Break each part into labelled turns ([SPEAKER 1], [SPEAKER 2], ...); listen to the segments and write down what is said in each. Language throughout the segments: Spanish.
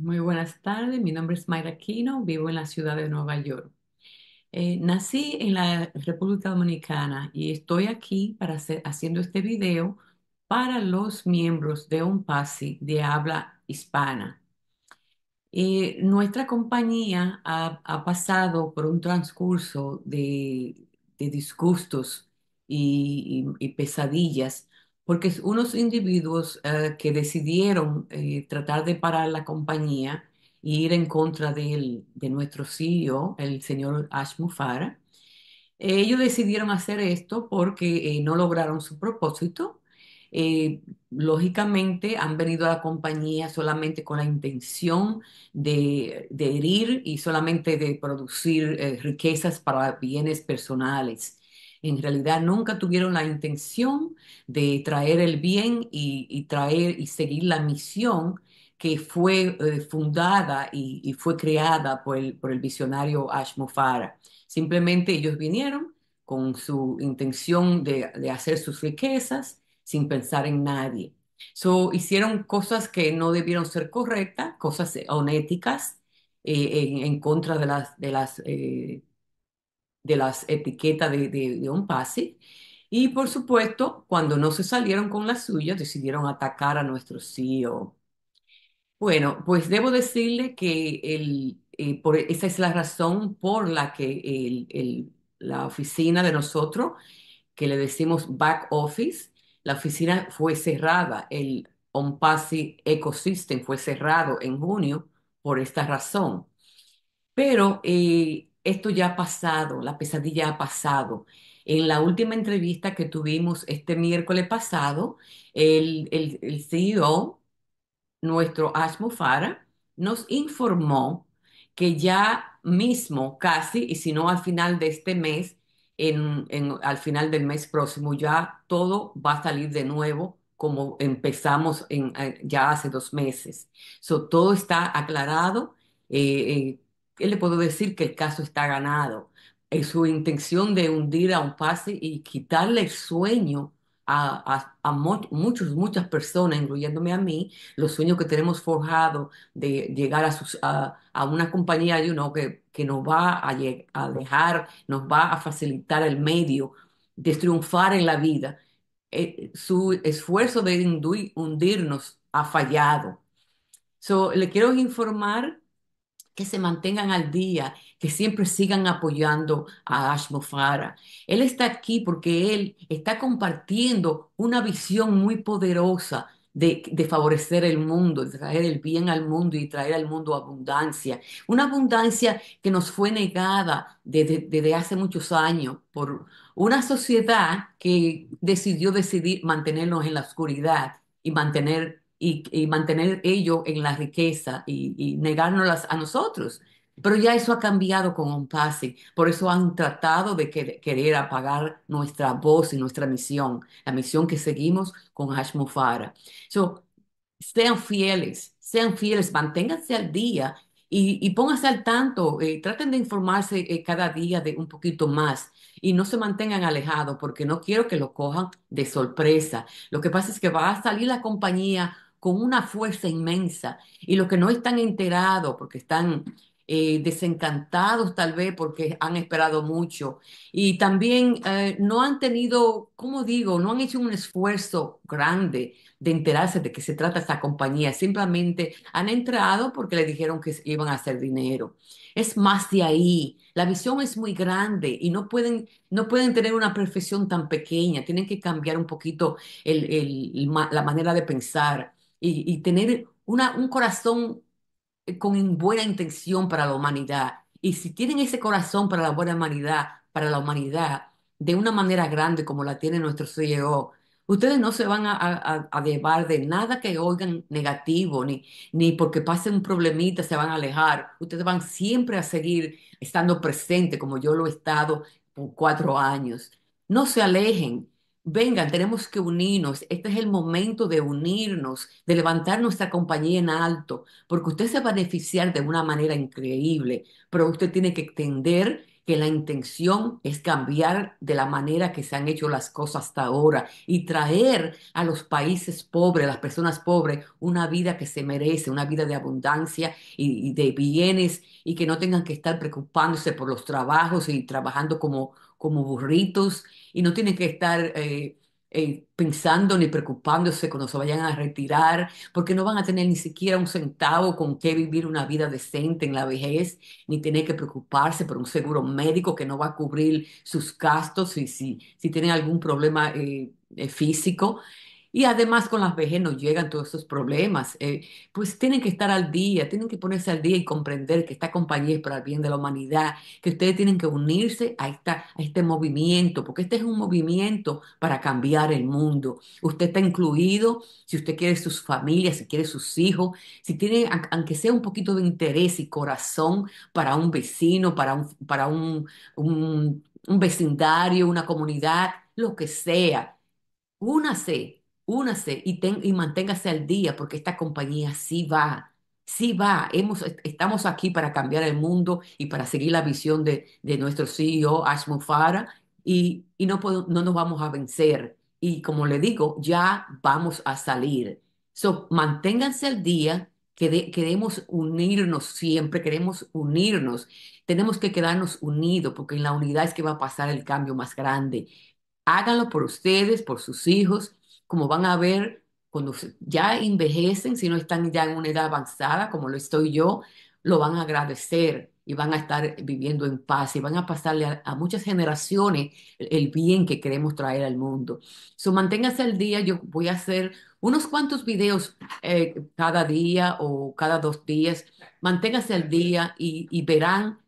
[SPEAKER 1] Muy buenas tardes, mi nombre es Mayra Quino, vivo en la ciudad de Nueva York. Eh, nací en la República Dominicana y estoy aquí para haciendo este video para los miembros de un PASI de habla hispana. Eh, nuestra compañía ha, pasado por un transcurso de, disgustos y pesadillas porque unos individuos eh, que decidieron eh, tratar de parar la compañía e ir en contra de nuestro CEO, el señor Ash ellos decidieron hacer esto porque eh, no lograron su propósito. lógicamente han venido a la compañía solamente con la intención de, de herir y solamente de producir riquezas para bienes personales en realidad nunca tuvieron la intención de traer el bien y, traer y seguir la misión que fue eh, fundada y, fue creada por el, por el visionario Ashmofara. Simplemente ellos vinieron con su intención de, hacer sus riquezas sin pensar en nadie. So, hicieron cosas que no debieron ser correctas, cosas onéticas eh, en, contra de las, de las eh, de las etiquetas de, de, un Y por supuesto, cuando no se salieron con las suyas, decidieron atacar a nuestro CEO. Bueno, pues debo decirle que el, eh, por, esa es la razón por la que la oficina de nosotros, que le decimos back office, la oficina fue cerrada, el OnPassy Ecosystem fue cerrado en junio por esta razón. Pero eh, esto ya ha pasado, la pesadilla ha pasado. En la última entrevista que tuvimos este miércoles pasado, el, el, CEO, nuestro Ash nos informó que ya mismo, casi, y si no al final de este mes, en, al final del mes próximo, ya todo va a salir de nuevo como empezamos en, eh, ya hace dos meses. So, todo está aclarado. Eh, eh, ¿qué le puedo decir que el caso está ganado? En su intención de hundir a un pase y quitarle el sueño a, a, muchas personas, incluyéndome a mí, los sueños que tenemos forjado de llegar a, sus, a, una compañía uno que, que nos va a, a dejar, nos va a facilitar el medio de triunfar en la vida. Eh, su esfuerzo de hundirnos ha fallado. le quiero informar que se mantengan al día, que siempre sigan apoyando a Ashmo Él está aquí porque él está compartiendo una visión muy poderosa de, favorecer el mundo, de traer el bien al mundo y traer al mundo abundancia. Una abundancia que nos fue negada desde, hace muchos años por una sociedad que decidió decidir mantenernos en la oscuridad y mantener y, mantener ello en la riqueza y, negárnoslas a nosotros. Pero ya eso ha cambiado con un pase. por eso han tratado de querer apagar nuestra voz y nuestra misión, la misión que seguimos con Hashmufara. So, sean fieles, sean fieles, manténganse al día y, pónganse al tanto, eh, traten de informarse eh, cada día de un poquito más y no se mantengan alejados porque no quiero que lo cojan de sorpresa. Lo que pasa es que va a salir la compañía con una fuerza inmensa. Y los que no están enterados, porque están eh, desencantados tal vez, porque han esperado mucho, y también eh, no han tenido, como digo, no han hecho un esfuerzo grande de enterarse de qué se trata esta compañía, simplemente han entrado porque le dijeron que iban a hacer dinero. Es más de ahí, la visión es muy grande y no pueden, no pueden tener una perfección tan pequeña, tienen que cambiar un poquito la manera de pensar y, tener un corazón eh, con buena intención para la humanidad. Y si tienen ese corazón para la buena humanidad, para la humanidad, de una manera grande como la tiene nuestro CEO, ustedes no se van a, a, llevar de nada que oigan negativo, ni, ni porque pasen un problemita se van a alejar. Ustedes van siempre a seguir estando presente como yo lo he estado por cuatro años. No se alejen, Vengan, tenemos que unirnos. Este es el momento de unirnos, de levantar nuestra compañía en alto, porque usted se va a beneficiar de una manera increíble, pero usted tiene que entender que la intención es cambiar de la manera que se han hecho las cosas hasta ahora y traer a los países pobres, a las personas pobres, una vida que se merece, una vida de abundancia y, de bienes y que no tengan que estar preocupándose por los trabajos y trabajando como como burritos y no tienen que estar eh, eh, pensando ni preocupándose cuando se vayan a retirar, porque no van a tener ni siquiera un centavo con qué vivir una vida decente en la vejez, ni tener que preocuparse por un seguro médico que no va a cubrir sus gastos y si, si tienen algún problema eh, físico. Y además con las vejez nos llegan todos esos problemas. Eh, pues tienen que estar al día, tienen que ponerse al día y comprender que esta compañía es para el bien de la humanidad, que ustedes tienen que unirse a, esta, este movimiento, porque este es un movimiento para cambiar el mundo. Usted está incluido, si usted quiere sus familias, si quiere sus hijos, si tiene, aunque sea un poquito de interés y corazón para un vecino, para un, para un, un vecindario, una comunidad, lo que sea. Únase, únase y, manténgase al día porque esta compañía sí va, sí va. estamos aquí para cambiar el mundo y para seguir la visión de, nuestro CEO, Ash y, no, nos vamos a vencer. Y como le digo, ya vamos a salir. So, manténganse al día, que queremos unirnos siempre, queremos unirnos. Tenemos que quedarnos unidos porque en la unidad es que va a pasar el cambio más grande. Háganlo por ustedes, por sus hijos como van a ver cuando ya envejecen, si no están ya en una edad avanzada, como lo estoy yo, lo van a agradecer y van a estar viviendo en paz y van a pasarle a, muchas generaciones el, bien que queremos traer al mundo. So, manténgase al día, yo voy a hacer unos cuantos videos eh, cada día o cada dos días. Manténgase al día y, y verán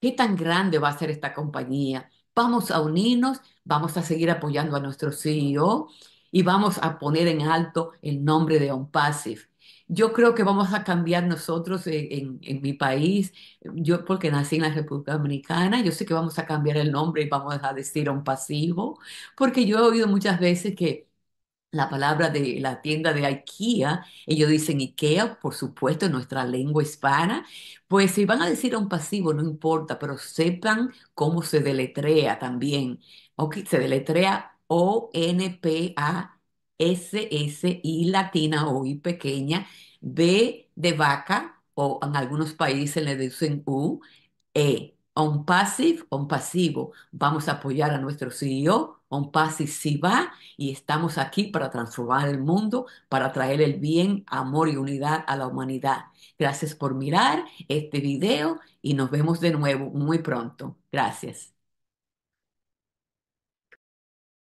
[SPEAKER 1] qué tan grande va a ser esta compañía. Vamos a unirnos, vamos a seguir apoyando a nuestro CEO y vamos a poner en alto el nombre de un pasivo. Yo creo que vamos a cambiar nosotros en, mi país, yo porque nací en la República Dominicana, yo sé que vamos a cambiar el nombre y vamos a decir un pasivo, porque yo he oído muchas veces que la palabra de la tienda de IKEA, ellos dicen IKEA, por supuesto, en nuestra lengua hispana, pues si van a decir un pasivo, no importa, pero sepan cómo se deletrea también. se deletrea o-N-P-A-S-S i latina o I pequeña, B de vaca, o en algunos países le dicen U, E. On passive, on pasivo. Vamos a apoyar a nuestro CEO, on passive si va, y estamos aquí para transformar el mundo, para traer el bien, amor y unidad a la humanidad. Gracias por mirar este video y nos vemos de nuevo muy pronto. Gracias.